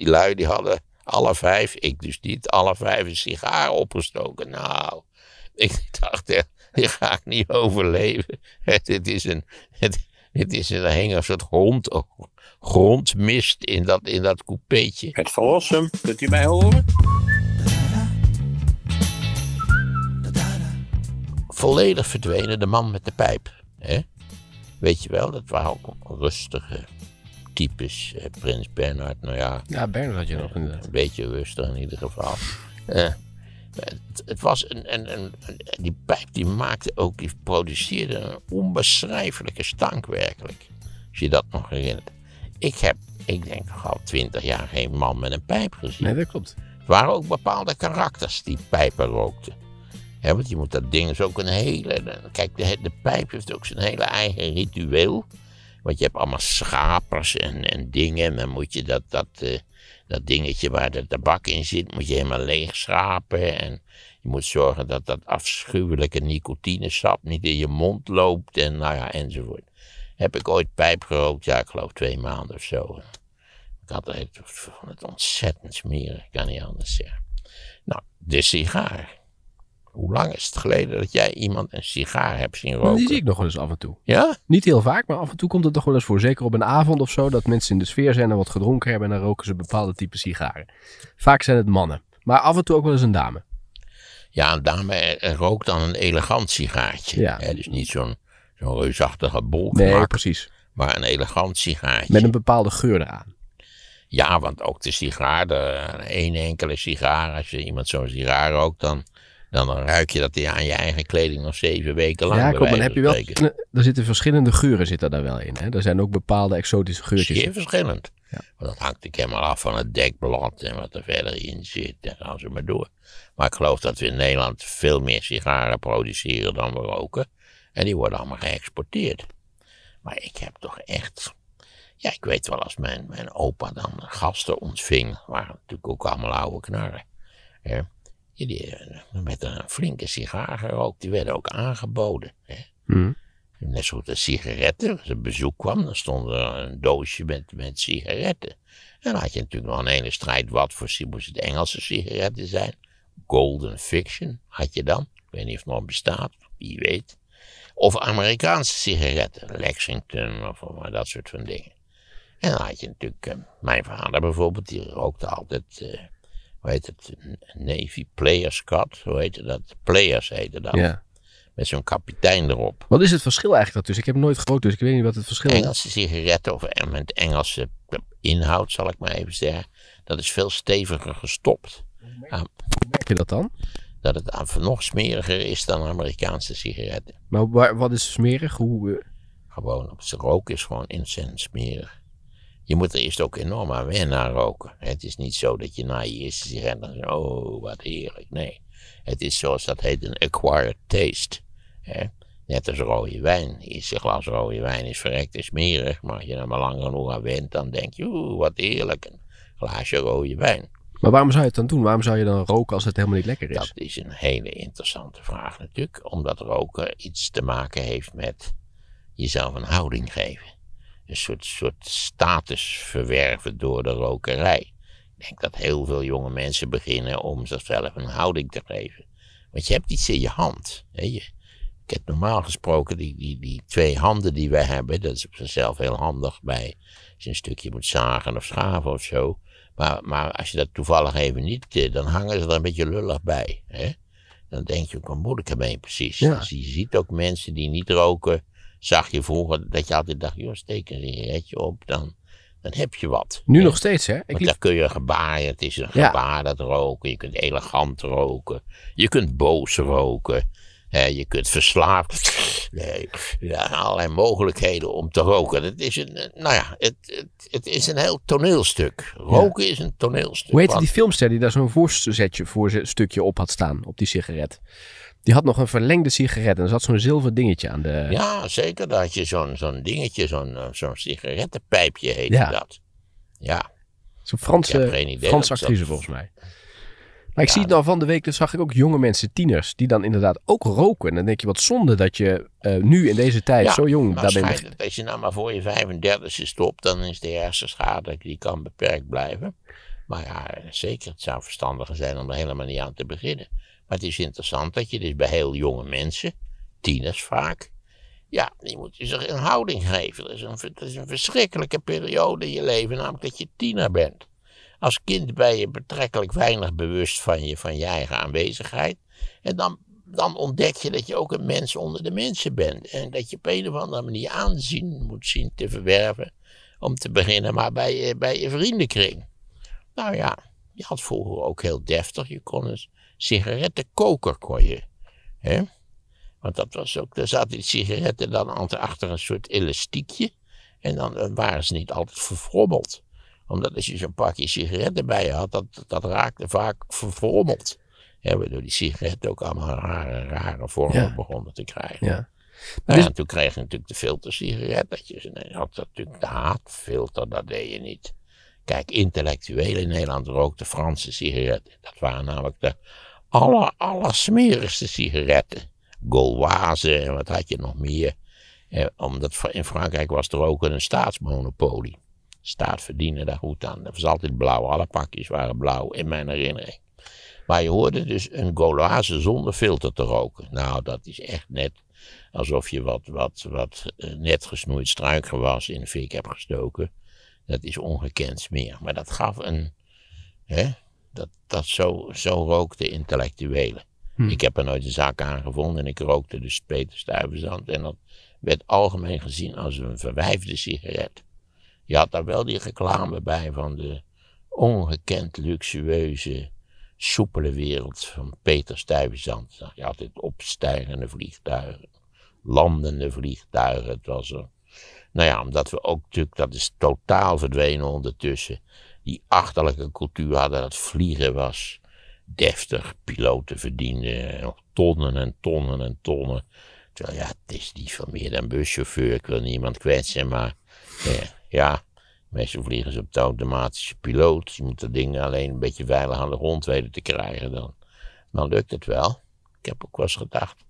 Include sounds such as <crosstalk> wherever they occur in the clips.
Die lui die hadden alle vijf, ik dus niet, alle vijf een sigaar opgestoken. Nou, <laughs> ik dacht echt, dit ga ik niet overleven. Dit <laughs> is een, het, het is een, er hing een soort grondmist in dat, in dat coupeetje. Het verlossen, kunt u mij horen? Volledig verdwenen, de man met de pijp. Hè? Weet je wel, dat waren ook rustige types. Eh, Prins Bernhard, nou ja. Ja, Bernhard je nog eh, Een beetje rustig in ieder geval. Eh, het, het, was een, een, een, die pijp die maakte ook, die produceerde een onbeschrijfelijke stank werkelijk. Als je dat nog herinnert. Ik heb, ik denk nog al twintig jaar geen man met een pijp gezien. Nee, dat klopt. Er waren ook bepaalde karakters die pijpen rookten. Ja, want je moet dat ding is ook een hele. Kijk, de, de pijp heeft ook zijn hele eigen ritueel. Want je hebt allemaal schapers en, en dingen. En dan moet je dat, dat, eh, dat dingetje waar de tabak in zit, moet je helemaal leeg schrapen. En je moet zorgen dat dat afschuwelijke nicotinesap niet in je mond loopt. En nou ja, enzovoort. Heb ik ooit pijp gerookt? Ja, ik geloof twee maanden of zo. Ik had het, het ontzettend smerig, ik kan niet anders zeggen. Nou, de sigaar. Hoe lang is het geleden dat jij iemand een sigaar hebt zien roken? Die zie ik nog wel eens af en toe. Ja? Niet heel vaak, maar af en toe komt het toch wel eens voor. Zeker op een avond of zo, dat mensen in de sfeer zijn en wat gedronken hebben en dan roken ze bepaalde type sigaren. Vaak zijn het mannen, maar af en toe ook wel eens een dame. Ja, een dame eh, rookt dan een elegant sigaartje. Ja. Hè? Dus niet zo'n zo'n reusachtige bol. Nee, precies. Maar een elegant sigaartje. Met een bepaalde geur eraan. Ja, want ook de sigaar, één enkele sigaar, als je iemand zo'n sigaar rookt, dan dan ruik je dat aan je eigen kleding nog zeven weken lang. Ja, kom Dan heb je wel. Er zitten verschillende geuren zitten daar wel in. Hè? Er zijn ook bepaalde exotische geurtjes. Zeer verschillend. Ja. Want dat hangt ik helemaal af van het dekblad en wat er verder in zit. En gaan ze maar door. Maar ik geloof dat we in Nederland veel meer sigaren produceren dan we roken. En die worden allemaal geëxporteerd. Maar ik heb toch echt. Ja, ik weet wel, als mijn, mijn opa dan gasten ontving, waren natuurlijk ook allemaal oude knarren. Ja. Die, eh, met een flinke sigaar gerookt. Die werden ook aangeboden. Hè. Mm. Net zoals de sigaretten. Als er bezoek kwam, dan stond er een doosje met, sigaretten. En dan had je natuurlijk nog een hele strijd. Wat voor moest het Engelse sigaretten zijn? Golden Fiction had je dan. Ik weet niet of het nog bestaat. Wie weet. Of Amerikaanse sigaretten. Lexington of, of dat soort van dingen. En dan had je natuurlijk... Eh, mijn vader bijvoorbeeld, die rookte altijd... Eh, hoe heet het, Navy Players Cut, hoe heette dat? Players heette dat. Met zo'n kapitein erop. Wat is het verschil eigenlijk dus? Ik heb nooit gerookt, dus ik weet niet wat het verschil Engelse is. Engelse sigaretten of met Engelse inhoud, zal ik maar even zeggen. Dat is veel steviger gestopt. Hoe merk, je dat dan? Dat het nog smeriger is dan Amerikaanse sigaretten. Maar wat is smerig? Hoe... Eh? Gewoon, op rook is gewoon incense smerig je moet er eerst ook enorm aan wennen aan roken. Het is niet zo dat je na je eerste sigaret dan zegt, oh, wat heerlijk. Nee, het is zoals dat heet een acquired taste. Hè? Net als rode wijn. De eerste glas rode wijn is verrekt en smerig, maar als je er maar lang genoeg aan went, dan denk je, oeh, wat heerlijk, een glaasje rode wijn. Maar waarom zou je het dan doen? Waarom zou je dan roken als het helemaal niet lekker is? Dat is een hele interessante vraag natuurlijk, omdat roken iets te maken heeft met jezelf een houding geven een soort, soort status verwerven door de rokerij. Ik denk dat heel veel jonge mensen beginnen om zichzelf een houding te geven. Want je hebt iets in je hand. Ik heb normaal gesproken die, die, die twee handen die wij hebben, dat is op zichzelf heel handig bij als je een stukje moet zagen of schaven of zo. Maar, maar als je dat toevallig even niet, eh, dan hangen ze er een beetje lullig bij. Hè? Dan denk je, wat moet ik ermee precies? Dus je ziet ook mensen die niet roken, zag je vroeger dat je altijd dacht, joh, steek een sigaretje op, dan, dan heb je wat. Nu nog steeds, hè? Ik daar kun je gebaren, het is een gebaar dat roken, je kunt elegant roken, je kunt boos roken. hè, je kunt verslaafd. <laughs> Nee, ja, allerlei mogelijkheden om te roken. Het is een, nou ja, het, het, het is een heel toneelstuk. Roken is een toneelstuk. Hoe heette die filmster die daar zo'n voorzetje voor stukje op had staan op die sigaret? Die had nog een verlengde sigaret en er zat zo'n zilver dingetje aan de... Ja, zeker. Daar had je zo'n zo'n dingetje, zo'n eh, zo'n sigarettenpijpje heette dat. Ja. Zo'n Franse, Franse actrice volgens mij. Maar ik zie het nou van de week, dus zag ik ook jonge mensen, tieners, die dan inderdaad ook roken. En dan denk je, wat zonde dat je eh, nu in deze tijd zo jong daarbij bent. Als je nou maar voor je 35e stopt, dan is de hersenschade, die kan beperkt blijven. Maar ja, zeker, het zou verstandiger zijn om er helemaal niet aan te beginnen. Maar het is interessant dat je dus bij heel jonge mensen, tieners vaak, ja, die moet je zich een houding geven. Dat is een, verschrikkelijke periode in je leven, namelijk dat je tiener bent. Als kind ben je betrekkelijk weinig bewust van je, van je eigen aanwezigheid. En dan, dan ontdek je dat je ook een mens onder de mensen bent. En dat je op een of andere manier aanzien moet zien te verwerven. Om te beginnen maar bij, bij je vriendenkring. Nou ja, je had vroeger ook heel deftig. Je kon een sigarettenkoker kon je. Hè? Want dat was ook, daar zaten die sigaretten dan achter een soort elastiekje. En dan eh, waren ze niet altijd verfrommeld. Omdat als je zo'n pakje sigaretten bij je had, dat, dat raakte vaak verfrommeld. waardoor die sigaretten ook allemaal rare, rare vormen begonnen te krijgen. Ja. Nou dus ja, toen kreeg je natuurlijk de filtersigaret. Dat je had natuurlijk de haatfilter, dat deed je niet. Kijk, intellectuelen in Nederland rookten Franse sigaretten. Dat waren namelijk de aller, allersmerigste sigaretten. Gauloise en wat had je nog meer. Eh, omdat in Frankrijk was roken een staatsmonopolie. staat verdiende daar goed aan. Dat was altijd blauw. Alle pakjes waren blauw, in mijn herinnering. Maar je hoorde dus een Gauloise zonder filter te roken. Nou, dat is echt net alsof je wat, wat, wat eh, net gesnoeid struikgewas in de fik hebt gestoken. Dat is ongekend meer, Maar dat gaf een. Hè, dat, dat zo, zo rookte intellectuelen. Hm. Ik heb er nooit een zaak aan gevonden en ik rookte dus Peter Stuyvesant. En dat werd algemeen gezien als een verwijfde sigaret. Je had daar wel die reclame bij van de ongekend luxueuze, soepele wereld van Peter Stuyvesant. Je had dit opstijgende vliegtuigen, landende vliegtuigen. Het was een nou ja, omdat we ook natuurlijk, dat is totaal verdwenen ondertussen. Die achterlijke cultuur hadden dat vliegen was deftig. Piloten verdienden tonnen en tonnen en tonnen. Terwijl ja, het is niet van meer dan buschauffeur. Ik wil niemand kwetsen, maar ja, meestal vliegen ze op de automatische piloot. Je moet dat ding alleen een beetje veilig aan de grond weten te krijgen dan. Dan lukt het wel. Ik heb ook wel eens gedacht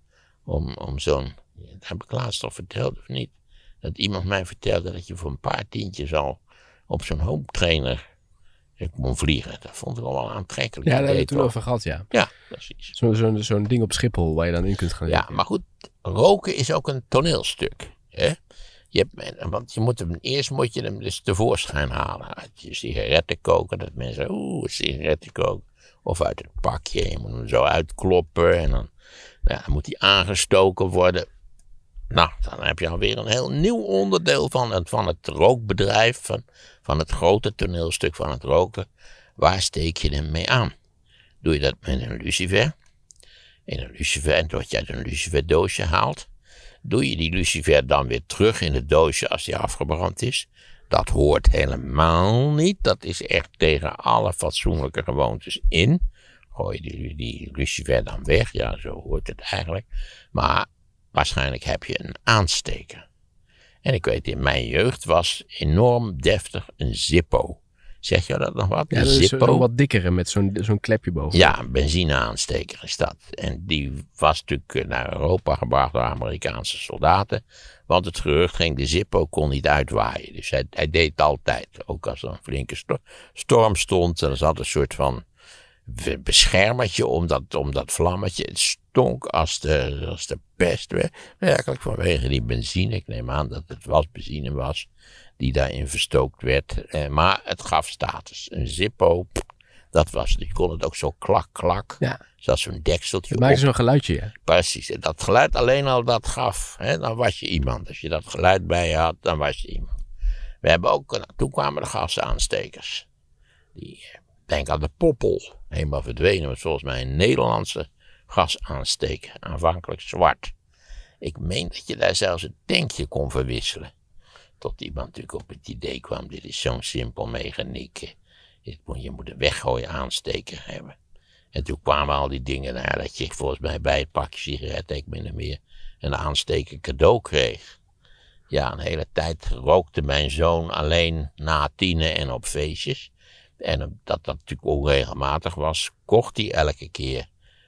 om, om zo'n, dat heb ik laatst al verteld of niet, dat iemand mij vertelde dat je voor een paar tientjes al op zo'n home trainer kon vliegen. Dat vond ik wel aantrekkelijk. Ja, dat hebben we toen over gehad, ja. Ja, precies. Zo'n ding op Schiphol waar je dan in kunt gaan. Ja, maar goed, roken is ook een toneelstuk. Hè? Je hebt, want je moet hem, eerst moet je hem dus tevoorschijn halen. Uit je sigaretten koken, dat mensen, oeh, sigaretten koken. Of uit het pakje, je moet hem zo uitkloppen en dan, ja, dan moet hij aangestoken worden. Nou, dan heb je alweer een heel nieuw onderdeel van het, van het rookbedrijf, van, van het grote toneelstuk van het roken. Waar steek je hem mee aan? Doe je dat met een lucifer? In een lucifer, en dat je uit een luciferdoosje haalt. Doe je die lucifer dan weer terug in het doosje als die afgebrand is? Dat hoort helemaal niet. Dat is echt tegen alle fatsoenlijke gewoontes in. Gooi die, die lucifer dan weg. Ja, zo hoort het eigenlijk. Maar Waarschijnlijk heb je een aansteker. En ik weet, in mijn jeugd was enorm deftig een Zippo. Zeg je dat nog wat? een Zippo. wat dikkere met zo'n zo'n klepje boven. Ja, een benzineaansteker is dat. En die was natuurlijk eh, naar Europa gebracht door Amerikaanse soldaten. Want het gerucht ging, de Zippo kon niet uitwaaien. Dus hij, hij deed het altijd. Ook als er een flinke storm stond. En er zat een soort van beschermertje om dat, vlammetje. Het stonk als de, als de pest. Werkelijk vanwege die benzine. Ik neem aan dat het was benzine was die daarin verstookt werd. Eh, maar het gaf status. Een Zippo, dat was Je kon het ook zo klak, klak. Ja. Zoals zo'n dekseltje. Maak zo'n geluidje, ja. Precies. En dat geluid alleen al dat gaf. Hè, dan was je iemand. Als je dat geluid bij je had, dan was je iemand. We hebben ook, toen kwamen de gasaanstekers. Die, eh, denk aan de poppel helemaal verdwenen want volgens mij een Nederlandse gasaansteker, aanvankelijk zwart. Ik meen dat je daar zelfs een tankje kon verwisselen. Tot iemand natuurlijk op het idee kwam, dit is zo'n simpel mechaniek. moet, je moet een weggooien aansteker hebben. En toen kwamen al die dingen naar dat je volgens mij bij het pakje sigaretten, ik minder meer, een aansteker cadeau kreeg. Ja, een hele tijd rookte mijn zoon alleen na tienen en op feestjes. En omdat eh, dat natuurlijk onregelmatig was, kocht hij elke keer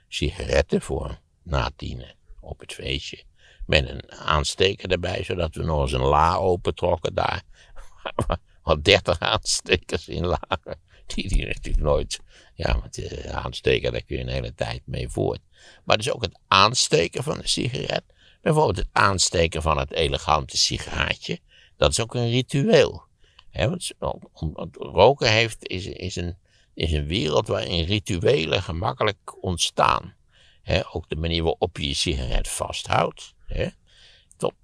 sigaretten voor na tienen op het feestje. Met een aansteker erbij, zodat we nog eens een la opentrokken daar. <laughs> Wat dertig aanstekers in lagen. Die die natuurlijk nooit. Ja, want de eh, aansteker, daar kun je een hele tijd mee voort. Maar dus ook het aansteken van de sigaret. Bijvoorbeeld het aansteken van het elegante sigaartje. Dat is ook een ritueel want roken heeft, is, is, een, is een wereld waarin rituelen gemakkelijk ontstaan. ook de manier waarop je je sigaret vasthoudt.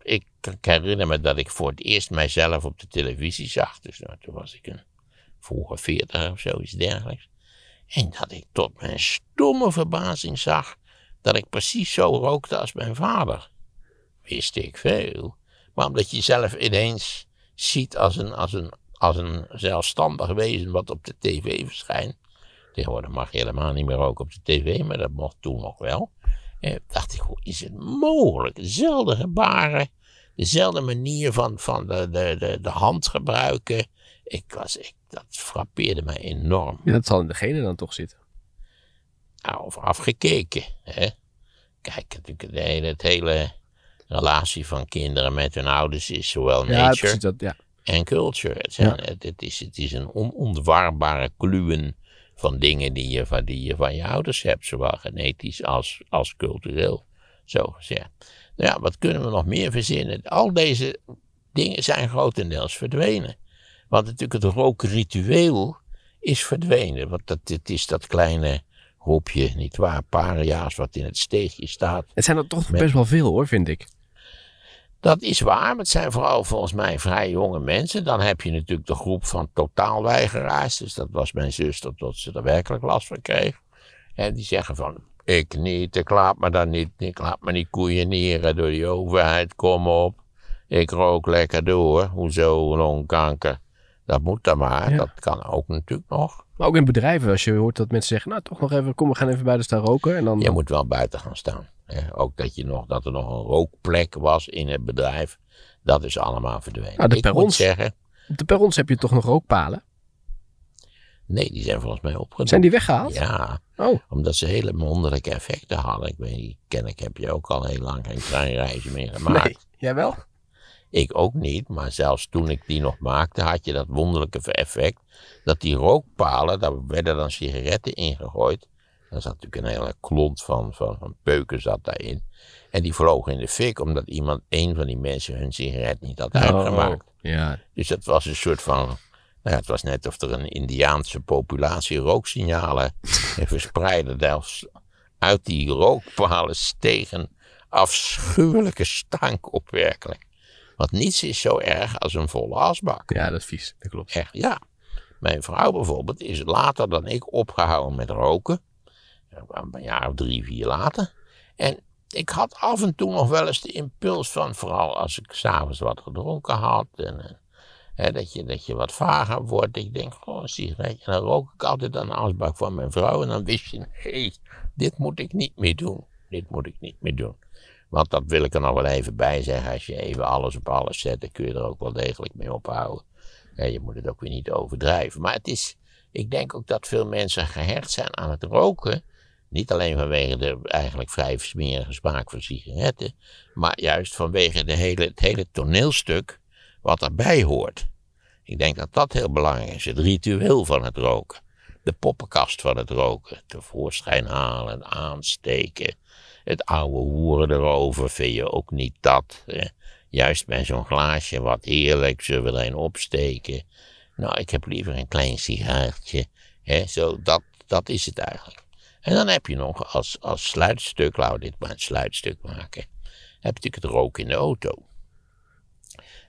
ik, ik, herinner me dat ik voor het eerst mijzelf op de televisie zag. Dus nou, toen was ik een vroege veertig of zoiets dergelijks. En dat ik tot mijn stomme verbazing zag dat ik precies zo rookte als mijn vader. Wist ik veel. Maar omdat je zelf ineens ziet als een, als een, als een zelfstandig wezen wat op de tv verschijnt. Tegenwoordig mag je helemaal niet meer ook op de tv, maar dat mocht toen nog wel. Eh, dacht ik, hoe is het mogelijk? Dezelfde gebaren, dezelfde manier van, van de, de, de, de hand gebruiken. Ik was, ik, dat frappeerde mij enorm. dat zal in de genen dan toch zitten? Nou, of afgekeken. Hè? Kijk, natuurlijk het hele, het hele relatie van kinderen met hun ouders is zowel nature dat, ja. en culture. Het, ja. is, een onontwarbare kluwen van dingen die je van, die je, van je ouders hebt, zowel genetisch als, als cultureel. Zo gezegd. Nou ja, wat kunnen we nog meer verzinnen? Al deze dingen zijn grotendeels verdwenen. Want natuurlijk het rookritueel is verdwenen. Want dat, het is dat kleine groepje, nietwaar, paria's wat in het steegje staat. Het zijn er toch best wel veel hoor, vind ik. Dat is waar, maar het zijn vooral volgens mij vrij jonge mensen. Dan heb je natuurlijk de groep van totaalweigeraars. Dus dat was mijn zuster tot ze er werkelijk last van kreeg. En die zeggen van, ik niet, ik laat me dan niet, ik laat me niet koeieneren door die overheid, kom op. Ik rook lekker door, hoezo longkanker. Dat moet dan maar, dat kan ook natuurlijk nog. Maar ook in bedrijven, als je hoort dat mensen zeggen, nou toch nog even, kom we gaan even buiten staan roken. En dan... Je moet wel buiten gaan staan. Eh, ook dat, je nog, dat er nog een rookplek was in het bedrijf. Dat is allemaal verdwenen. Nou, de perons zeggen, de perrons heb je toch nog rookpalen? Nee, die zijn volgens mij opgenomen. Zijn die weggehaald? Ja. Oh. Omdat ze hele wonderlijke effecten hadden. Ik weet niet, kennelijk heb je ook al heel lang geen reisje meer gemaakt. Nee, jij wel? Ik ook niet, maar zelfs toen ik die nog maakte, had je dat wonderlijke effect. Dat die rookpalen, daar werden dan sigaretten ingegooid. Er zat natuurlijk een hele klont van, van, van peuken zat daarin. En die vlogen in de fik omdat iemand, een van die mensen, hun sigaret niet had uitgemaakt. Oh, ja. Dus dat was een soort van. Nou ja, het was net of er een Indiaanse populatie rooksignalen <laughs> verspreidde. Zelfs uit die rookpalen stegen afschuwelijke stank op werkelijk. Want niets is zo erg als een volle asbak. Ja, dat is vies. Dat klopt. Echt, ja. Mijn vrouw bijvoorbeeld is later dan ik opgehouden met roken een jaar of drie, vier later. En ik had af en toe nog wel eens de impuls van, vooral als ik s'avonds wat gedronken had en eh, dat, je, dat je wat vager wordt. Ik denk, oh, een sigaretje. dan rook ik altijd aan de asbak van mijn vrouw. En dan wist je, hé, dit moet ik niet meer doen. Dit moet ik niet meer doen. Want dat wil ik er nog wel even bij zeggen. Als je even alles op alles zet, dan kun je er ook wel degelijk mee ophouden. en je moet het ook weer niet overdrijven. Maar het is, ik denk ook dat veel mensen gehecht zijn aan het roken. Niet alleen vanwege de eigenlijk vrij smerige smaak van sigaretten, maar juist vanwege de hele, het hele toneelstuk wat daarbij hoort. Ik denk dat dat heel belangrijk is. Het ritueel van het roken. De poppenkast van het roken. Tevoorschijn halen, aansteken. Het oude hoeren erover vind je ook niet dat. Juist bij zo'n glaasje, wat heerlijk, zullen we er een opsteken. Nou, ik heb liever een klein sigaartje. Hè? Zo, dat, dat is het eigenlijk. En dan heb je nog als, als sluitstuk, laten we dit maar een sluitstuk maken, heb je het rook in de auto.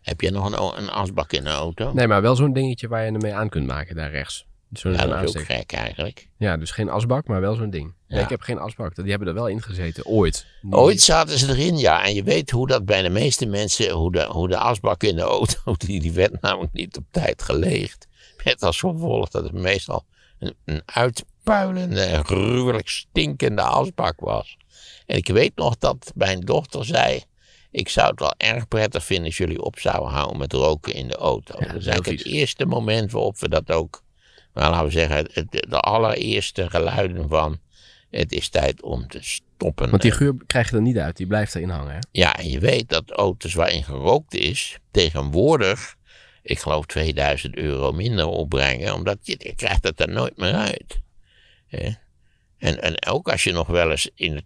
Heb je nog een, asbak in de auto? Nee, maar wel zo'n dingetje waar je ermee aan kunt maken, daar rechts. Zo'n ja, dat is ook gek eigenlijk. Ja, dus geen asbak, maar wel zo'n ding. ik heb geen asbak. Die hebben er wel in gezeten, ooit. Ooit zaten ze erin, ja. En je weet hoe dat bij de meeste mensen, hoe de, hoe de asbak in de auto, <laughs> die, die werd namelijk niet op tijd geleegd. Met als gevolg dat het meestal een, een uit, puilende, gruwelijk stinkende asbak was. En ik weet nog dat mijn dochter zei. Ik zou het wel erg prettig vinden als jullie op zouden houden met roken in de auto. dat is eigenlijk het eerste moment waarop we dat ook. Maar nou, laten we zeggen, het, de allereerste geluiden van. Het is tijd om te stoppen. Want die geur krijg je er niet uit, die blijft erin hangen. Ja, en je weet dat auto's waarin gerookt is, tegenwoordig ik geloof 2000 euro minder opbrengen, omdat je, je krijgt dat er nooit meer uit. En, en ook als je nog wel eens in.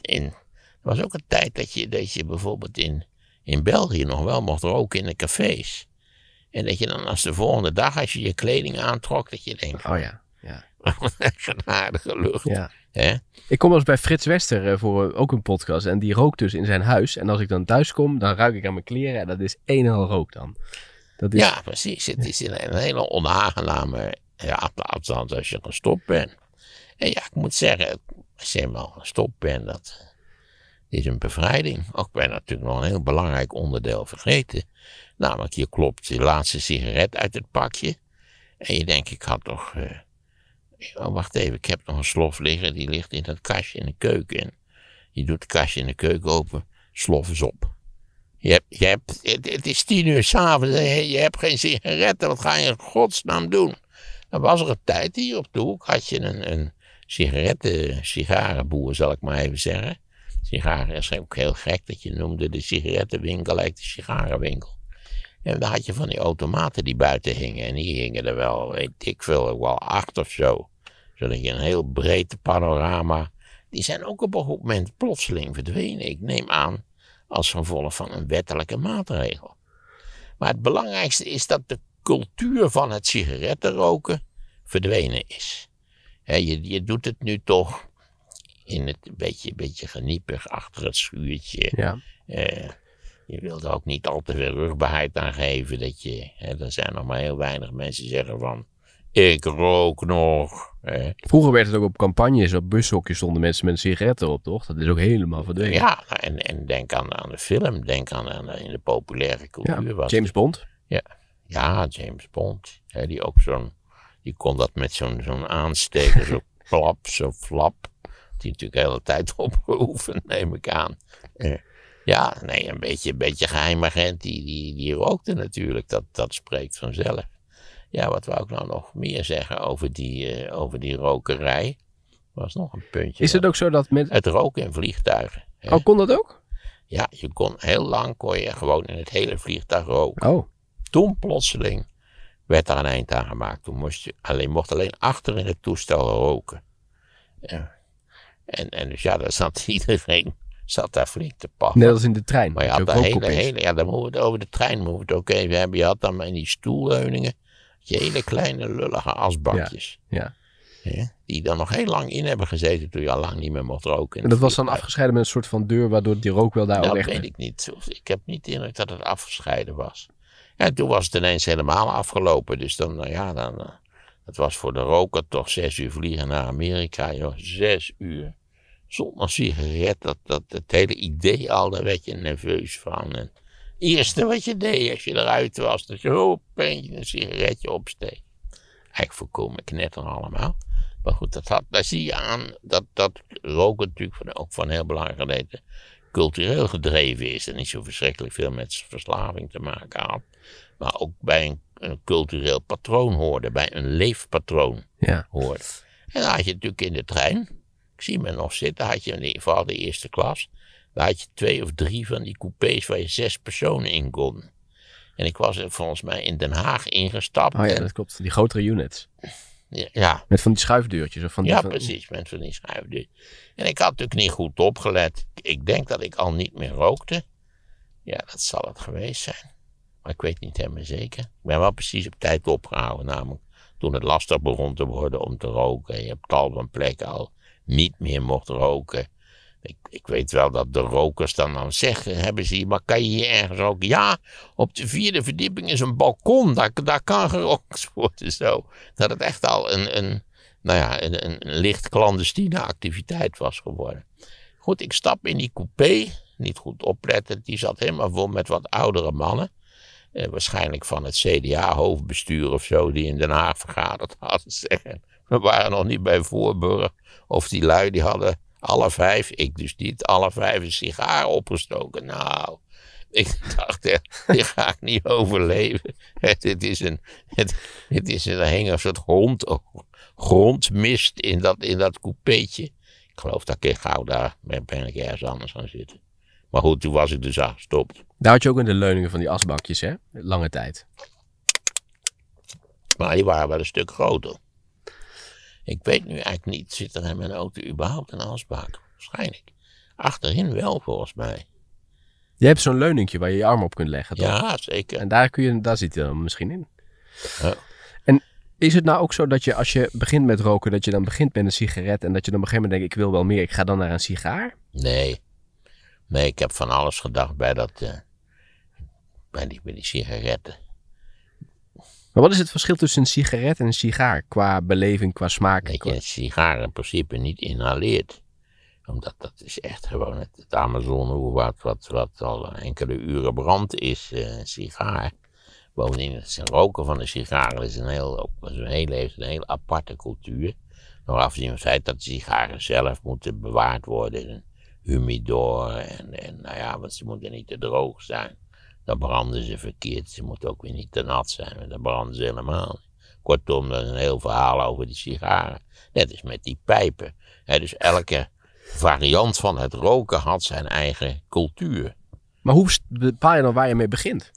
in er was ook een tijd dat je, dat je bijvoorbeeld in, in België nog wel mocht roken in de cafés. En dat je dan als de volgende dag, als je je kleding aantrok, dat je denkt. Oh ja. ja. een aardige lucht. Ja. Ik kom wel eens bij Frits Wester eh, voor eh, ook een podcast. En die rookt dus in zijn huis. En als ik dan thuis kom, dan ruik ik aan mijn kleren. En dat is één al rook dan. Dat is... Ja, precies. Het is een, hele onaangename. Ja, eh, althans als je gestopt bent ja, ik moet zeggen, als je helemaal gestopt bent, dat is een bevrijding. Ook ben natuurlijk nog een heel belangrijk onderdeel vergeten. Namelijk, je klopt je laatste sigaret uit het pakje. En je denkt, ik had toch... Eh, wacht even, ik heb nog een slof liggen. Die ligt in dat kastje in de keuken. je doet het kastje in de keuken open. Slof is op. Je hebt, je hebt, het, is tien uur s'avonds en je hebt geen sigaretten. Wat ga je in godsnaam doen? Dan was er een tijd hier op de hoek. Had je een, een sigaretten, sigarenboer zal ik maar even zeggen. Sigaren is ook heel gek dat je noemde de sigarettenwinkel lijkt de sigarenwinkel. En daar had je van die automaten die buiten hingen. En die hingen er wel, weet ik veel, wel acht of zo. Zodat je een heel breed panorama. Die zijn ook op een goed moment plotseling verdwenen. Ik neem aan als gevolg van een wettelijke maatregel. Maar het belangrijkste is dat de cultuur van het sigarettenroken verdwenen is je, je doet het nu toch in het beetje, beetje geniepig achter het schuurtje. Ja. Eh, je wilt ook niet al te veel rugbaarheid aan geven. Dat je, hè, er zijn nog maar heel weinig mensen die zeggen van, ik rook nog. Hè. Vroeger werd het ook op campagnes, op bushokjes stonden mensen met sigaretten op, toch? Dat is ook helemaal verdwenen. Ja, en, en denk aan, aan de film, denk aan, aan in de populaire cultuur. was James Bond. Ja, ja James Bond. Hè, die ook zo'n je kon dat met zo'n zo'n aansteker, zo plap, <laughs> zo flap. Die natuurlijk de hele tijd <laughs> opgeoefend, neem ik aan. Ja, nee, een beetje, een beetje geheimagent, die, die, die rookte natuurlijk. Dat, dat spreekt vanzelf. Ja, wat wou ik nou nog meer zeggen over die, uh, over die rokerij? was nog een puntje. Is het ook zo dat met... Het roken in vliegtuigen. Hè? Oh, kon dat ook? Ja, je kon heel lang kon je gewoon in het hele vliegtuig roken. Oh. Toen plotseling werd daar een eind aan gemaakt. Toen moest je, alleen, mocht alleen achter in het toestel roken. En, en dus ja, daar zat <laughs> iedereen zat daar flink te pakken. Net als in de trein. Maar je had hele, hele, ja, dan moeten we het over de trein moeten we het ook even hebben. Je had dan in die stoelleuningen hele kleine lullige asbakjes. Ja, ja. die dan nog heel lang in hebben gezeten toen je al lang niet meer mocht roken. En dat was dan afgescheiden met een soort van deur waardoor die rook wel daar dat al Dat weet ik niet. Ik heb niet de indruk dat het afgescheiden was. En toen was het ineens helemaal afgelopen. Dus dan, nou ja, dan, eh, het was voor de roker toch zes uur vliegen naar Amerika. Joh, zes uur. Zonder sigaret, dat, dat, het hele idee al, daar werd je nerveus van. En het eerste wat je deed als je eruit was, dat je hop, oh, een, een sigaretje opsteek. Eigenlijk voorkomen knetter allemaal. Maar goed, dat had, daar zie je aan dat, dat roken natuurlijk van, ook van heel belangrijke reden cultureel gedreven is en niet zo verschrikkelijk veel met verslaving te maken had, maar ook bij een, cultureel patroon hoorde, bij een leefpatroon ja. hoort. En dan had je natuurlijk in de trein, ik zie me nog zitten, had je in vooral de eerste klas, daar had je twee of drie van die coupés waar je zes personen in kon. En ik was er volgens mij in Den Haag ingestapt. Oh ja, dat klopt. Die grotere units. Ja. Met van die schuifdeurtjes? Of van die ja, van... precies, met van die schuifdeurtjes. En ik had natuurlijk niet goed opgelet. Ik denk dat ik al niet meer rookte. Ja, dat zal het geweest zijn. Maar ik weet niet helemaal zeker. Ik ben wel precies op tijd opgehouden, namelijk toen het lastig begon te worden om te roken. Je hebt tal van plekken al niet meer mocht roken. Ik, ik weet wel dat de rokers dan dan zeggen, hebben ze hier, maar kan je hier ergens ook? Ja, op de vierde verdieping is een balkon, daar, daar kan gerookt <laughs> worden zo. Dat het echt al een, een nou ja, een, een, licht clandestine activiteit was geworden. Goed, ik stap in die coupé, niet goed opletten, die zat helemaal vol met wat oudere mannen. Eh, waarschijnlijk van het CDA-hoofdbestuur of zo, die in Den Haag vergaderd hadden. <laughs> We waren nog niet bij Voorburg. Of die lui die hadden alle vijf, ik dus niet, alle vijf een sigaar opgestoken. Nou, <laughs> ik dacht, dit ga ik niet overleven. <laughs> Het, is een, het, het is een, er hing soort grond, grondmist in dat, in dat coupeetje. Ik geloof dat ik gauw daar ben, ben ik ergens anders gaan zitten. Maar goed, toen was ik dus gestopt. Daar nou had je ook in de leuningen van die asbakjes, hè? Lange tijd. Maar die waren wel een stuk groter. Ik weet nu eigenlijk niet, zit er in mijn auto überhaupt een asbak? Waarschijnlijk. Achterin wel, volgens mij. Je hebt zo'n leuningje waar je je arm op kunt leggen, toch? Ja, zeker. En daar, kun je, daar zit je dan misschien in. Ja. En is het nou ook zo dat je als je begint met roken, dat je dan begint met een sigaret en dat je dan op een gegeven moment denkt, ik wil wel meer, ik ga dan naar een sigaar? Nee. Nee, ik heb van alles gedacht bij dat, eh, bij die, bij die sigaretten. Maar wat is het verschil tussen een sigaret en een sigaar qua beleving, qua smaak? Dat je een sigaar in principe niet inhaleert. Omdat dat is echt gewoon het, het Amazone wat, wat, wat al enkele uren brand is, eh, een sigaar. Bovendien, het roken van een sigaar is een, heel, een, hele, heeft een heel aparte cultuur. Nog afzien van het feit dat de sigaren zelf moeten bewaard worden in een humidor. En, en nou ja, want ze moeten niet te droog zijn. Dan branden ze verkeerd. Ze moeten ook weer niet te nat zijn, dan branden ze helemaal. Kortom, is een heel verhaal over die sigaren. Net is met die pijpen. dus elke variant van het roken had zijn eigen cultuur. Maar hoe bepaal je dan waar je mee begint?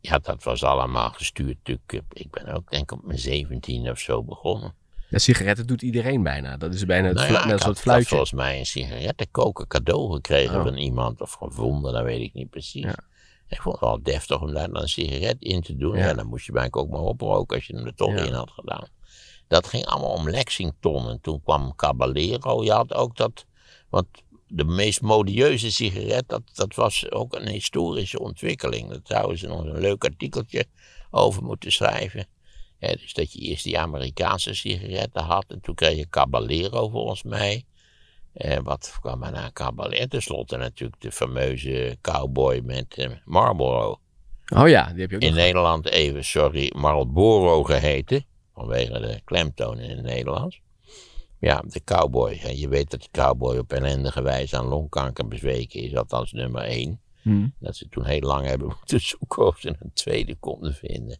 Ja, dat was allemaal gestuurd. ik ben ook denk ik op mijn 17 of zo begonnen. Ja, sigaretten doet iedereen bijna. Dat is bijna het nou ja, soort fluitje. Ik had volgens mij een sigarettenkoker cadeau gekregen oh. van iemand of gevonden, dat weet ik niet precies. Ja. Ik vond het wel deftig om daar een sigaret in te doen. Ja. dan moest je bijna ook maar oproken als je hem er toch in had gedaan. Dat ging allemaal om Lexington. En toen kwam Caballero. Je had ook dat. Want de meest modieuze sigaret, dat, dat was ook een historische ontwikkeling. Daar zouden ze nog een leuk artikeltje over moeten schrijven. dus dat je eerst die Amerikaanse sigaretten had. En toen kreeg je Caballero volgens mij. Eh, wat kwam er na cabaret? Ten slotte natuurlijk de fameuze cowboy met eh, Marlboro. Oh ja, die heb je ook In Nederland even, sorry, Marlboro geheten. Vanwege de klemtoon in het Nederlands. Ja, de cowboy. En je weet dat de cowboy op ellendige wijze aan longkanker bezweken is. Althans nummer één. Hmm. Dat ze toen heel lang hebben <laughs> moeten zoeken of ze een tweede konden vinden.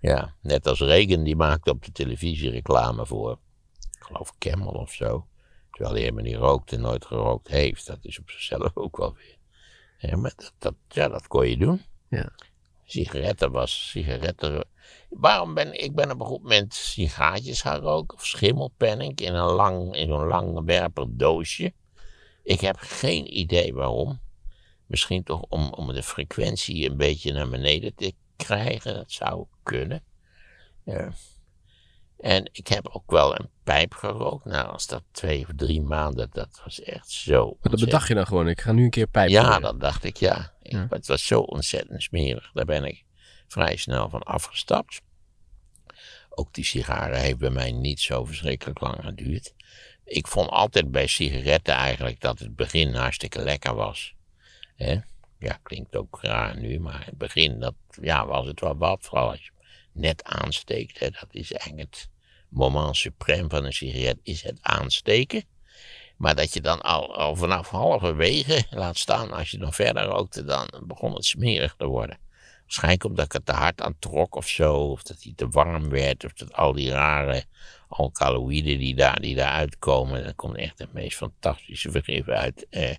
Ja, net als regen die maakte op de televisie reclame voor, ik geloof Camel of zo. Terwijl die helemaal niet rookt en nooit gerookt heeft. Dat is op zichzelf <laughs> ook wel weer. Ja, maar dat, dat, ja, dat kon je doen. Ja. Sigaretten was sigaretten. Waarom ben ik ben op een goed moment sigaatjes gaan roken of schimmelpenning in, een lang, in zo'n langwerper doosje. Ik heb geen idee waarom. Misschien toch om, om de frequentie een beetje naar beneden te krijgen. Dat zou kunnen. Ja. En ik heb ook wel een pijp gerookt. Nou, als dat twee of drie maanden, dat was echt zo. Maar dat bedacht je dan gewoon, ik ga nu een keer pijpen. Ja, dat dacht ik, ja. Het was zo ontzettend smerig. Daar ben ik vrij snel van afgestapt. Ook die sigaren heeft bij mij niet zo verschrikkelijk lang geduurd. Ik vond altijd bij sigaretten eigenlijk dat het begin hartstikke lekker was. Ja, klinkt ook raar nu, maar in het begin dat, ja, was het wel wat, vooral als je net aansteekt. Hè, dat is eigenlijk het moment supreme van een sigaret, is het aansteken. Maar dat je dan al, al vanaf halverwege laat staan, als je nog verder rookte, dan begon het smerig te worden. Waarschijnlijk omdat ik het te hard aan trok of zo, of dat hij te warm werd, of dat al die rare alkaloïden die, daar, die daaruit komen, dan komt echt het meest fantastische vergif uit, eh,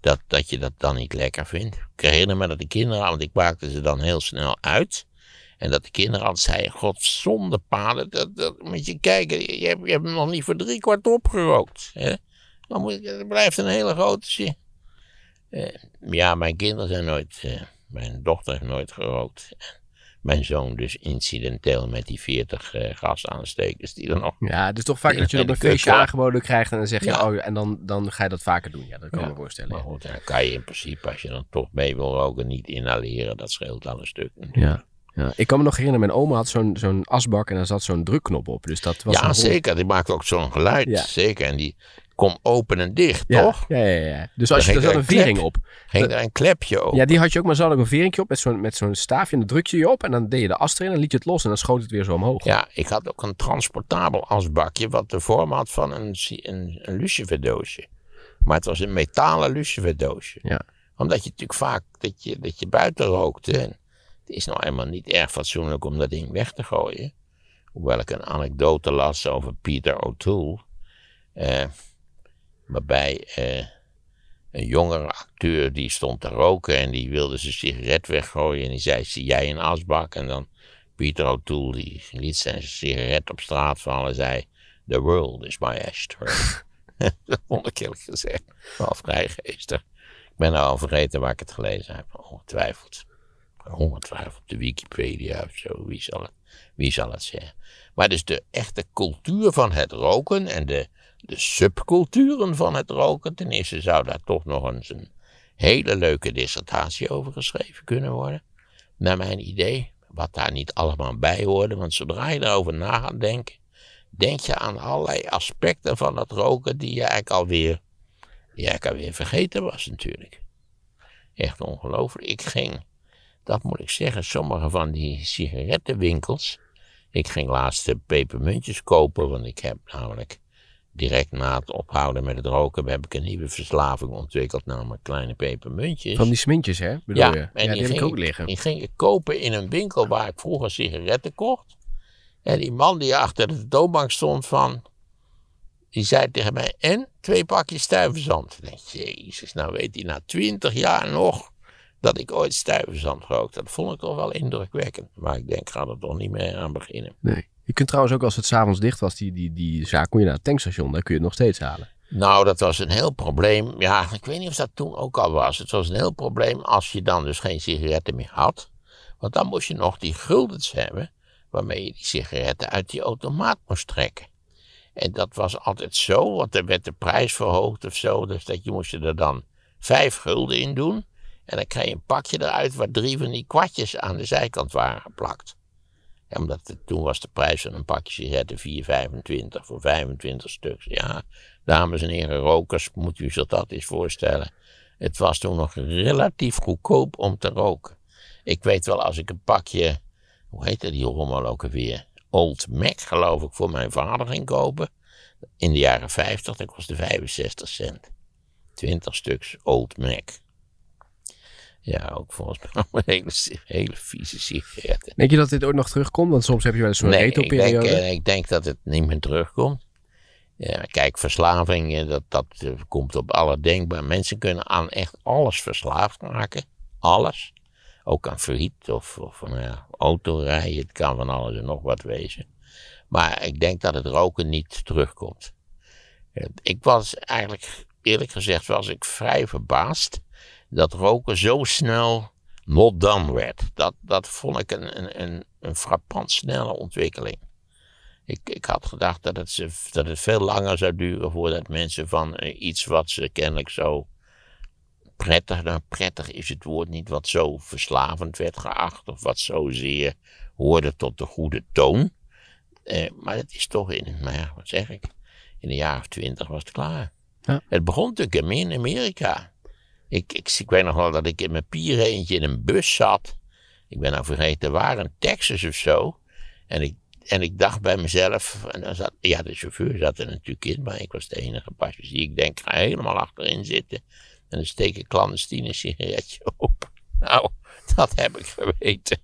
dat, dat je dat dan niet lekker vindt. Ik herinner me dat de kinderen, want ik maakte ze dan heel snel uit. En dat de kinderen al zeiden, godzonde paden, dat, dat, moet je kijken, je, hebt, je hem nog niet voor drie kwart opgerookt. Hè? Dan moet, dat blijft een hele grote... Uh, eh, ja, mijn kinderen zijn nooit, eh, mijn dochter heeft nooit gerookt. Mijn zoon dus incidenteel met die 40 uh, eh, gasaanstekers die er nog... Ja, het is toch vaak dat je dat een feestje aangeboden krijgt en dan zeg je, oh, en dan, dan ga je dat vaker doen. Ja, dat kan ik me voorstellen. Maar goed, dan kan je in principe, als je dan toch mee wil roken, niet inhaleren. Dat scheelt dan een stuk. Ja. Ja, ik kan me nog herinneren, mijn oma had zo'n zo'n asbak en daar zat zo'n drukknop op. Dus dat was ja, zeker. Die maakte ook zo'n geluid. Zeker. En die kom open en dicht, toch? Ja, ja, ja. Dus als je, er zat een vering op. Ging er een klepje op. Ja, die had je ook, maar zat ook een veringje op met zo'n, met zo'n staafje. En dan drukte je je op en dan deed je de as erin en liet je het los en dan schoot het weer zo omhoog. Ja, ik had ook een transportabel asbakje wat de vorm had van een, een, een luciferdoosje. Maar het was een metalen luciferdoosje. Ja. Omdat je natuurlijk vaak dat je, dat je buiten rookte. Het is nou eenmaal niet erg fatsoenlijk om dat ding weg te gooien. Hoewel ik een anekdote las over Peter O'Toole. Eh, waarbij eh, een jongere acteur die stond te roken en die wilde zijn sigaret weggooien. En die zei, zie jij een asbak? En dan Peter O'Toole die liet zijn sigaret op straat vallen en zei, the world is my ashtray. <laughs> dat vond ik eerlijk gezegd wel vrij Ik ben al vergeten waar ik het gelezen heb, ongetwijfeld op de Wikipedia of zo, wie zal, het, wie zal het zeggen. Maar dus de echte cultuur van het roken en de, de subculturen van het roken. Ten eerste zou daar toch nog eens een hele leuke dissertatie over geschreven kunnen worden. Naar mijn idee. Wat daar niet allemaal bij hoorde. Want zodra je erover na gaat denken. Denk je aan allerlei aspecten van het roken die je eigenlijk alweer, die eigenlijk alweer vergeten was natuurlijk. Echt ongelooflijk. Ik ging dat moet ik zeggen, sommige van die sigarettenwinkels. Ik ging laatst pepermuntjes kopen, want ik heb namelijk direct na het ophouden met het roken heb ik een nieuwe verslaving ontwikkeld, namelijk kleine pepermuntjes. Van die smintjes, hè? Bedoel ja, je? En ja, die, die ik ook liggen. Die ging ik kopen in een winkel waar ik vroeger sigaretten kocht. En die man die achter de toonbank stond van, die zei tegen mij, en twee pakjes stuiverzand. Ik jezus, nou weet hij na twintig jaar nog dat ik ooit stuivezand rook. Dat vond ik al wel indrukwekkend. Maar ik denk, ga er toch niet meer aan beginnen. Nee. Je kunt trouwens ook als het s'avonds dicht was, die, die, die zaak, kon je naar het tankstation. Daar kun je het nog steeds halen. Nou, dat was een heel probleem. Ja, ik weet niet of dat toen ook al was. Het was een heel probleem als je dan dus geen sigaretten meer had. Want dan moest je nog die guldens hebben waarmee je die sigaretten uit die automaat moest trekken. En dat was altijd zo, want er werd de prijs verhoogd of zo. Dus dat je moest er dan vijf gulden in doen. En dan kreeg je een pakje eruit waar drie van die kwartjes aan de zijkant waren geplakt. omdat het, toen was de prijs van een pakje sigaretten 4,25 voor 25 stuks. Ja, dames en heren rokers, moet u zich dat eens voorstellen. Het was toen nog relatief goedkoop om te roken. Ik weet wel, als ik een pakje, hoe heette die rommel ook alweer? Old Mac, geloof ik, voor mijn vader ging kopen. In de jaren 50, dat kostte 65 cent. 20 stuks Old Mac. Ja, ook volgens mij <laughs> een hele, hele vieze sigaretten. Denk je dat dit ooit nog terugkomt? Want soms heb je wel eens een nee, Ik, denk, eh, ik denk dat het niet meer terugkomt. Ja, kijk, verslaving, eh, dat, dat eh, komt op alle denkbaar. Mensen kunnen aan echt alles verslaafd maken, Alles. Ook aan friet of, of nou ja, autorijden. Het kan van alles en nog wat wezen. Maar ik denk dat het roken niet terugkomt. Ik was eigenlijk, eerlijk gezegd, was ik vrij verbaasd dat roken zo snel not dan werd. Dat, dat vond ik een, een, een, een frappant snelle ontwikkeling. Ik, ik had gedacht dat het, dat het veel langer zou duren voordat mensen van eh, iets wat ze kennelijk zo prettig, nou prettig is het woord niet, wat zo verslavend werd geacht of wat zozeer hoorde tot de goede toon. Eh, maar het is toch in, nou ja, wat zeg ik, in een jaar of twintig was het klaar. Ja. Het begon natuurlijk in Amerika. Ik, ik, ik weet nog wel dat ik in mijn pier eentje in een bus zat. Ik ben nou vergeten waar, een Texas of zo. En ik, en ik dacht bij mezelf, en dan zat, ja, de chauffeur zat er natuurlijk in, maar ik was de enige passagier. ik denk, ga helemaal achterin zitten. En dan steek ik Clandestine een sigaretje op. Nou, dat heb ik geweten.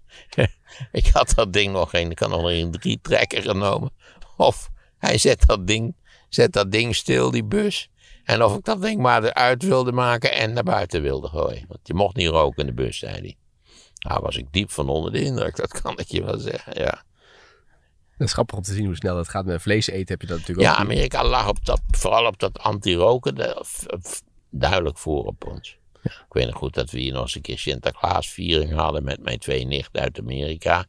<laughs> ik had dat ding nog geen, ik had nog een drie trekker genomen. Of hij zet dat ding, zet dat ding stil, die bus. En of ik dat ding maar eruit wilde maken en naar buiten wilde gooien. Want je mocht niet roken in de bus, zei hij. Nou was ik diep van onder de indruk, dat kan ik je wel zeggen, ja. Dat is grappig om te zien hoe snel dat gaat. Met vlees eten heb je dat natuurlijk ja, ook. Ja, Amerika lag op dat, vooral op dat anti-roken duidelijk voor op ons. Ik weet nog goed dat we hier nog eens een keer viering hadden met mijn twee nichten uit Amerika.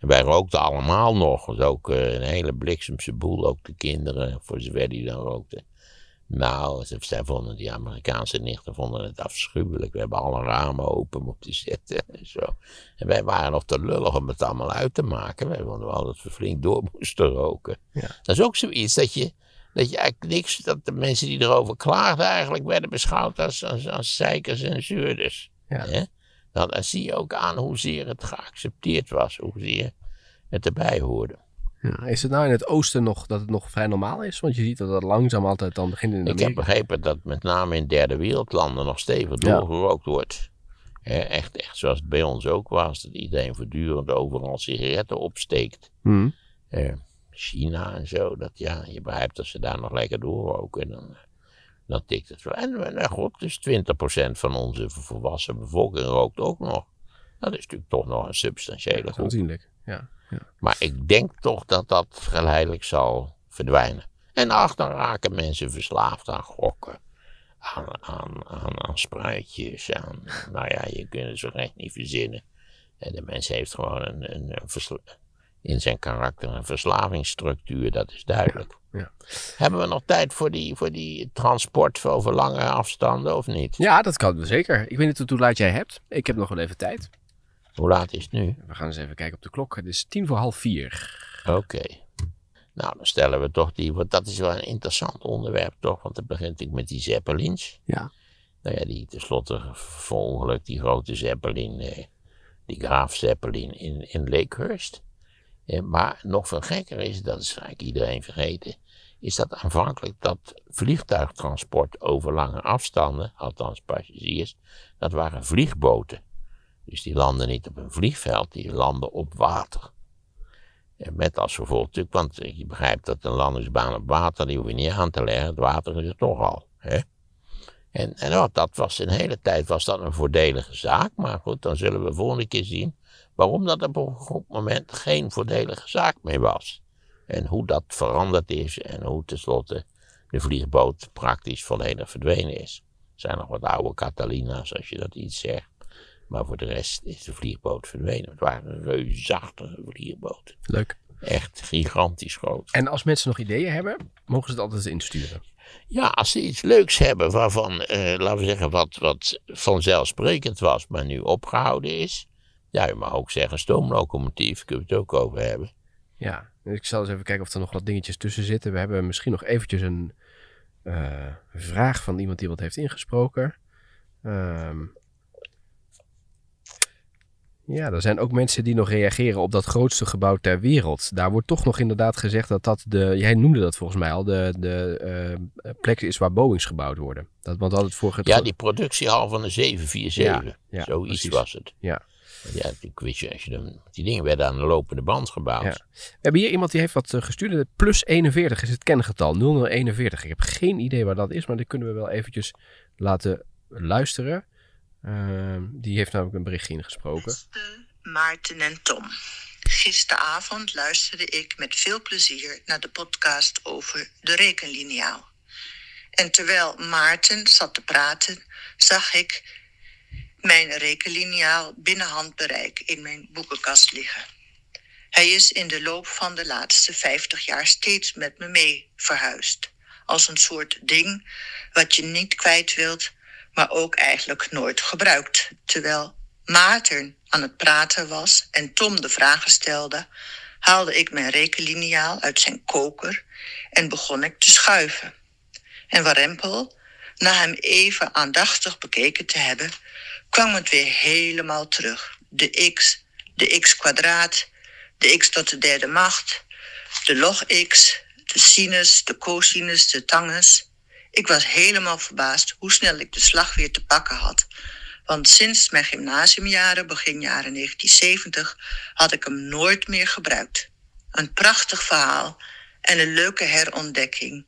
En wij rookten allemaal nog. Dus ook eh, een hele bliksemse boel, ook de kinderen, voor zover die dan rookten. Nou, ze, zij vonden die Amerikaanse nichten vonden het afschuwelijk. We hebben alle ramen open moeten zetten en zo. En wij waren nog te lullig om het allemaal uit te maken. Wij vonden wel dat we flink door <laughs> moesten roken. Dat is ook zoiets dat je, dat je eigenlijk niks, dat de mensen die erover klaagden eigenlijk werden beschouwd als, als, als zeikers en zeurders. Ja. Dan, nou, dan zie je ook aan hoezeer het geaccepteerd was, hoezeer het erbij hoorde. Ja, is het nou in het oosten nog dat het nog vrij normaal is? Want je ziet dat dat langzaam altijd dan begint in de Ik heb begrepen dat met name in derde wereldlanden nog stevig ja. doorgerookt wordt. Echt, echt zoals het bij ons ook was, dat iedereen voortdurend overal sigaretten opsteekt. Hmm. China en zo, dat ja, je begrijpt dat ze daar nog lekker doorroken. En dan, eh, tikt het wel. En eh, nou goed, dus 20% van onze volwassen bevolking rookt ook nog. Dat is natuurlijk toch nog een substantiële groep. Aanzienlijk, ja. ja. Maar ik denk toch dat dat geleidelijk zal verdwijnen. En achter raken mensen verslaafd aan gokken. Aan, aan, aan, aan spruitjes, aan, nou ja, je kunt het zo recht niet verzinnen. En de mens heeft gewoon een, een, een in zijn karakter een verslavingsstructuur, dat is duidelijk. Ja, Hebben we nog tijd voor die, voor die transport over lange afstanden of niet? Ja, dat kan zeker. Ik weet niet hoe laat jij hebt. Ik heb nog wel even tijd. Hoe laat is het nu? We gaan eens even kijken op de klok. Het is tien voor half vier. Oké. Nou, dan stellen we toch die, want dat is wel een interessant onderwerp toch, want dan begint ik met die Zeppelins. Ja. Nou ja, die tenslotte verongelukt die grote Zeppelin, eh, die Graaf Zeppelin in, in Lakehurst. Eh, maar nog veel gekker is, dat is eigenlijk iedereen vergeten, is dat aanvankelijk dat vliegtuigtransport over lange afstanden, althans passagiers, dat waren vliegboten. Dus die landen niet op een vliegveld, die landen op water. En met als gevolg natuurlijk, want je begrijpt dat een landingsbaan op water, die hoef je niet aan te leggen, het water is er toch al. Hè? En, en oh, dat was een hele tijd was dat een voordelige zaak, maar goed, dan zullen we volgende keer zien waarom dat op een goed moment geen voordelige zaak meer was. En hoe dat veranderd is en hoe tenslotte de vliegboot praktisch volledig verdwenen is. Er zijn nog wat oude Catalina's als je dat iets zegt. Maar voor de rest is de vliegboot verdwenen. Het waren reusachtige vliegboten. Leuk. Echt gigantisch groot. En als mensen nog ideeën hebben, mogen ze het altijd insturen? Ja, als ze iets leuks hebben waarvan, eh, laten we zeggen, wat, wat vanzelfsprekend was, maar nu opgehouden is. Ja, je mag ook zeggen stoomlocomotief, kunnen we het ook over hebben. Ja, ik zal eens even kijken of er nog wat dingetjes tussen zitten. We hebben misschien nog eventjes een eh, vraag van iemand die wat heeft ingesproken. Um, ja, er zijn ook mensen die nog reageren op dat grootste gebouw ter wereld. Daar wordt toch nog inderdaad gezegd dat dat de, jij noemde dat volgens mij al, de, de eh, plek is waar Boeings gebouwd worden. Dat, want dat het vorige... Ja, die productiehal van de 747. Ja, ja, Zoiets was het. Ja. Ja, ik wist je, als je dan, die dingen werden aan de lopende band gebouwd. We hebben hier iemand die heeft wat eh, gestuurd. Plus 41 is het kengetal, 0041. Ik heb geen idee waar dat is, maar dat kunnen we wel eventjes laten luisteren. Ehm, die heeft namelijk een berichtje ingesproken. Beste Maarten en Tom. Gisteravond luisterde ik met veel plezier naar de podcast over de rekenliniaal. En terwijl Maarten zat te praten, zag ik mijn rekenliniaal binnen handbereik in mijn boekenkast liggen. Hij is in de loop van de laatste 50 jaar steeds met me mee verhuisd. Als een soort ding wat je niet kwijt wilt, maar ook eigenlijk nooit gebruikt. Terwijl Maarten aan het praten was en Tom de vragen stelde, haalde ik mijn rekenliniaal uit zijn koker en begon ik te schuiven. En Warempel, na hem even aandachtig bekeken te hebben, kwam het weer helemaal terug. De x, de x kwadraat, de x tot de derde macht, de log x, de sinus, de cosinus, de tangens. Ik was helemaal verbaasd hoe snel ik de slag weer te pakken had. Want sinds mijn gymnasiumjaren, begin jaren 1970, had ik hem nooit meer gebruikt. Een prachtig verhaal en een leuke herontdekking.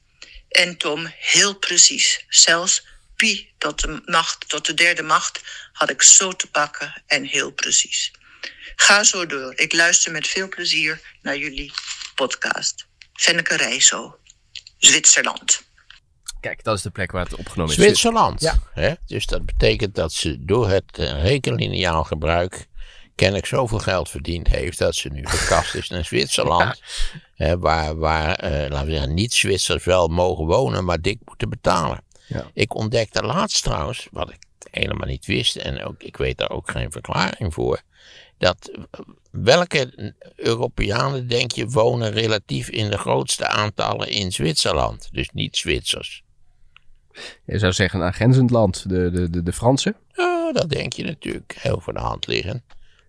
En Tom, heel precies, zelfs Pi tot de, macht, tot de derde macht had ik zo te pakken en heel precies. Ga zo door. Ik luister met veel plezier naar jullie podcast. Fenneke Rijso, Zwitserland. Kijk, dat is de plek waar het opgenomen is. Zwitserland. Ja. Hè? Dus dat betekent dat ze door het uh, eh, rekenlineaal gebruik kennelijk zoveel geld verdiend heeft dat ze nu verkast is naar Zwitserland. <laughs> Hè, waar, waar eh, laten we zeggen, niet-Zwitsers wel mogen wonen, maar dik moeten betalen. Ik ontdekte laatst trouwens, wat ik helemaal niet wist, en ook, ik weet daar ook geen verklaring voor, dat eh, welke Europeanen, denk je, wonen relatief in de grootste aantallen in Zwitserland? Dus niet-Zwitsers. Je zou zeggen een aangrenzend land, de, de, de, de Fransen. Oh, dat denk je natuurlijk. Heel voor de hand liggen.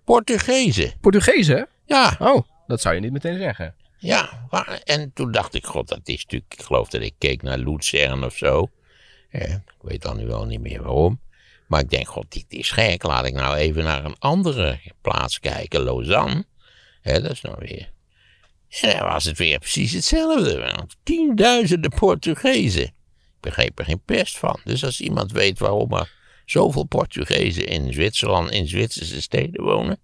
Portugezen. Portugezen? Ja. Oh, dat zou je niet meteen zeggen. Ja, en toen dacht ik, god, dat is natuurlijk... Ik geloof dat ik keek naar Luzern of zo. ik weet dan nu wel niet meer waarom. Maar ik denk, god, dit is gek. Laat ik nou even naar een andere plaats kijken. Lausanne. Ja, dat is nou weer... En dan was het weer precies hetzelfde. Tienduizenden Portugezen begreep er geen pest van. Dus als iemand weet waarom er zoveel Portugezen in Zwitserland, in Zwitserse steden wonen,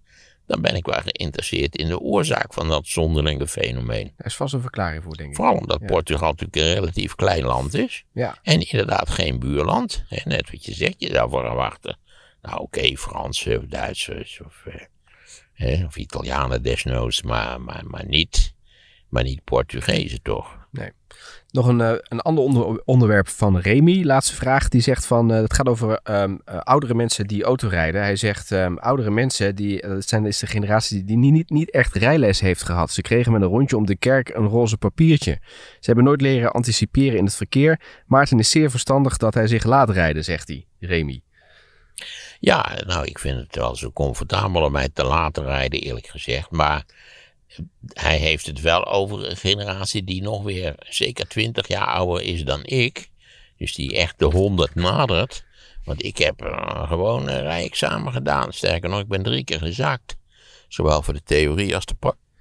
dan ben ik wel geïnteresseerd in de oorzaak van dat zonderlinge fenomeen. Er is vast een verklaring voor, denk ik. Vooral omdat Portugal natuurlijk een relatief klein land is. Ja. En inderdaad geen buurland. Net wat je zegt, je zou wachten. Nou oké, Fransen of Duitsers of, eh, of Italianen desnoods, maar, maar, maar, niet, maar niet Portugezen toch. Nee. Nog een, eh, een ander onder, onderwerp van Remy. Laatste vraag. Die zegt van, eh, het gaat over ehm, eh, oudere mensen die autorijden. Hij zegt, ehm, oudere mensen, die, dat zijn, is de generatie die niet, niet, niet echt rijles heeft gehad. Ze kregen met een rondje om de kerk een roze papiertje. Ze hebben nooit leren anticiperen in het verkeer. Maarten is zeer verstandig dat hij zich laat rijden, zegt hij, Remy. Ja, nou, ik vind het wel zo comfortabel om mij te laten rijden, eerlijk gezegd. Maar hij heeft het wel over een generatie die nog weer zeker 20 jaar ouder is dan ik. Dus die echt de 100 nadert. Want ik heb eh, gewoon een rijexamen gedaan. Sterker nog, ik ben drie keer gezakt. Zowel voor de theorie als de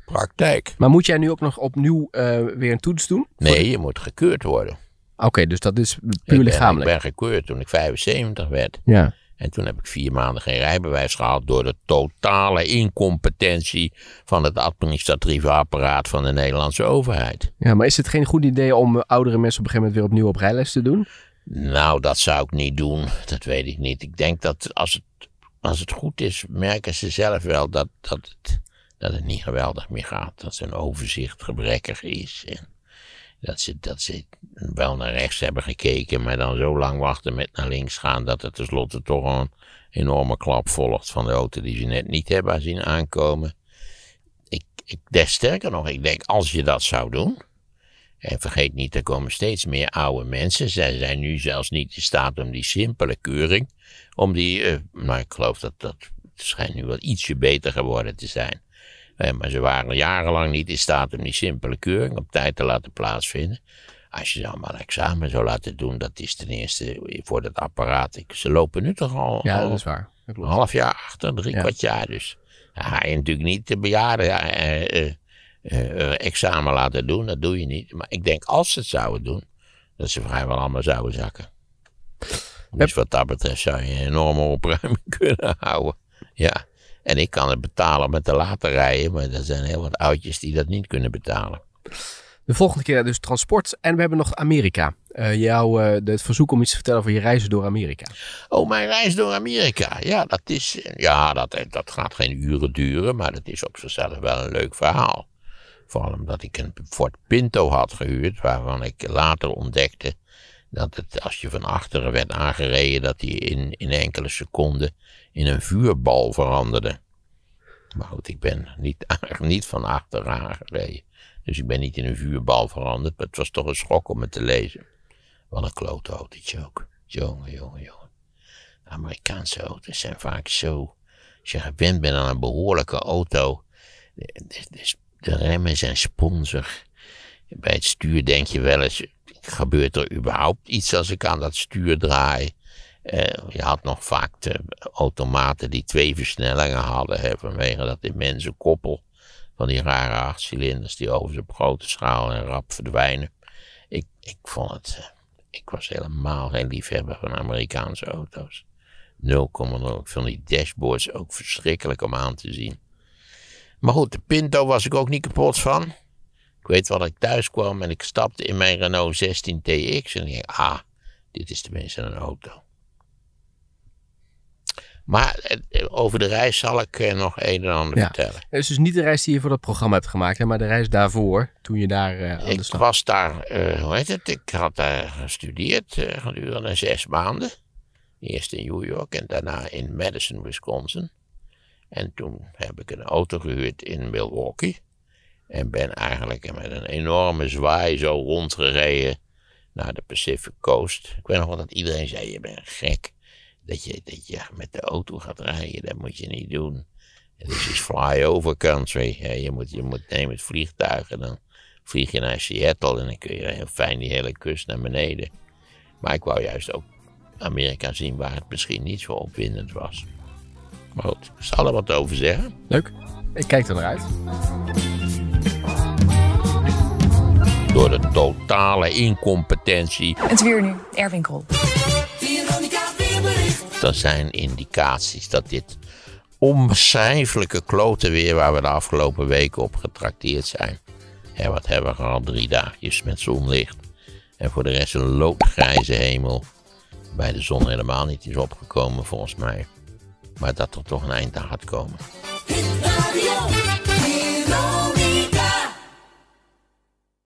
praktijk. Maar moet jij nu ook nog opnieuw eh, weer een toets doen? Nee, je moet gekeurd worden. Oké, dus dat is puur lichamelijk. Ik ben, ik ben gekeurd toen ik 75 werd. Ja. En toen heb ik vier maanden geen rijbewijs gehad door de totale incompetentie van het administratieve apparaat van de Nederlandse overheid. Ja, maar is het geen goed idee om oudere mensen op een gegeven moment weer opnieuw op rijles te doen? Nou, dat zou ik niet doen. Dat weet ik niet. Ik denk dat als het, als het goed is, merken ze zelf wel dat, dat, het, dat het niet geweldig meer gaat. Dat zijn overzicht gebrekkig is. En dat ze, dat ze wel naar rechts hebben gekeken, maar dan zo lang wachten met naar links gaan dat er tenslotte toch een enorme klap volgt van de auto die ze net niet hebben zien aankomen. Ik, ik, des sterker nog, ik denk als je dat zou doen. En vergeet niet, er komen steeds meer oude mensen. Zij zijn nu zelfs niet in staat om die simpele keuring, om die, uh, maar ik geloof dat dat schijnt nu wel ietsje beter geworden te zijn maar ze waren jarenlang niet in staat om die simpele keuring op tijd te laten plaatsvinden. Als je ze allemaal examen zou laten doen, dat is ten eerste voor dat apparaat. Ze lopen nu toch al, ja, dat is waar. een half jaar achter, drie kwart jaar dus. Dan ga natuurlijk niet de bejaarden eh, eh, eh, eh, examen laten doen, dat doe je niet. Maar ik denk als ze het zouden doen, dat ze vrijwel allemaal zouden zakken. Dus wat dat betreft zou je een enorme opruiming <laughs> kunnen houden. Ja. En ik kan het betalen met de later rijden, maar er zijn heel wat oudjes die dat niet kunnen betalen. De volgende keer dus transport en we hebben nog Amerika. Eh, jou, eh, het verzoek om iets te vertellen over je reizen door Amerika. Oh, mijn reis door Amerika. Ja, dat, is, eh, ja dat, dat gaat geen uren duren, maar dat is op zichzelf wel een leuk verhaal. Vooral omdat ik een Ford Pinto had gehuurd, waarvan ik later ontdekte dat het, als je van achteren werd aangereden, dat hij in, in enkele seconden in een vuurbal veranderde. Maar goed, ik ben niet, <laughs> niet van achteren aangereden. Dus ik ben niet in een vuurbal veranderd, maar het was toch een schok om het te lezen. Wat een klote autootje ook. Jongen, jongen, jongen. Amerikaanse auto's zijn vaak zo... Als je gewend bent aan een behoorlijke auto... De, de, de remmen zijn sponsig. Bij het stuur denk je wel eens, gebeurt er überhaupt iets als ik aan dat stuur draai? Eh, je had nog vaak de automaten die twee versnellingen hadden hè, vanwege dat immense koppel van die rare achtcilinders die overigens op grote schaal en rap verdwijnen. Ik, ik vond het, eh, ik was helemaal geen liefhebber van Amerikaanse auto's. 0,0. Ik vond die dashboards ook verschrikkelijk om aan te zien. Maar goed, de Pinto was ik ook niet kapot van. Ik weet wat ik thuis kwam en ik stapte in mijn Renault 16 TX en ik dacht, ah, dit is tenminste een auto. Maar eh, over de reis zal ik eh, nog een en ander vertellen. Het is dus niet de reis die je voor dat programma hebt gemaakt, maar de reis daarvoor, toen je daar uh, aan ik was daar, hoe heet het, ik had daar gestudeerd gedurende zes maanden. Eerst in New York en daarna in Madison, Wisconsin. En toen heb ik een auto gehuurd in Milwaukee. En ben eigenlijk met een enorme zwaai zo rondgereden naar de Pacific Coast. Ik weet nog wel dat iedereen zei, je bent gek. Dat je, dat je met de auto gaat rijden, dat moet je niet doen. Dit is dus flyover country. Je moet, je moet nemen het vliegtuig en dan vlieg je naar Seattle. En dan kun je heel fijn die hele kust naar beneden. Maar ik wou juist ook Amerika zien waar het misschien niet zo opwindend was. Maar goed, ik zal er wat over zeggen. Leuk. Ik kijk er naar uit door de totale incompetentie. Het weer nu, Erwin Krol. Dat zijn indicaties dat dit onbeschrijfelijke klote weer waar we de afgelopen weken op getrakteerd zijn. wat hebben we al Drie dagjes met zonlicht. En voor de rest een loodgrijze hemel. Bij de zon helemaal niet is opgekomen volgens mij. Maar dat er toch een eind aan gaat komen.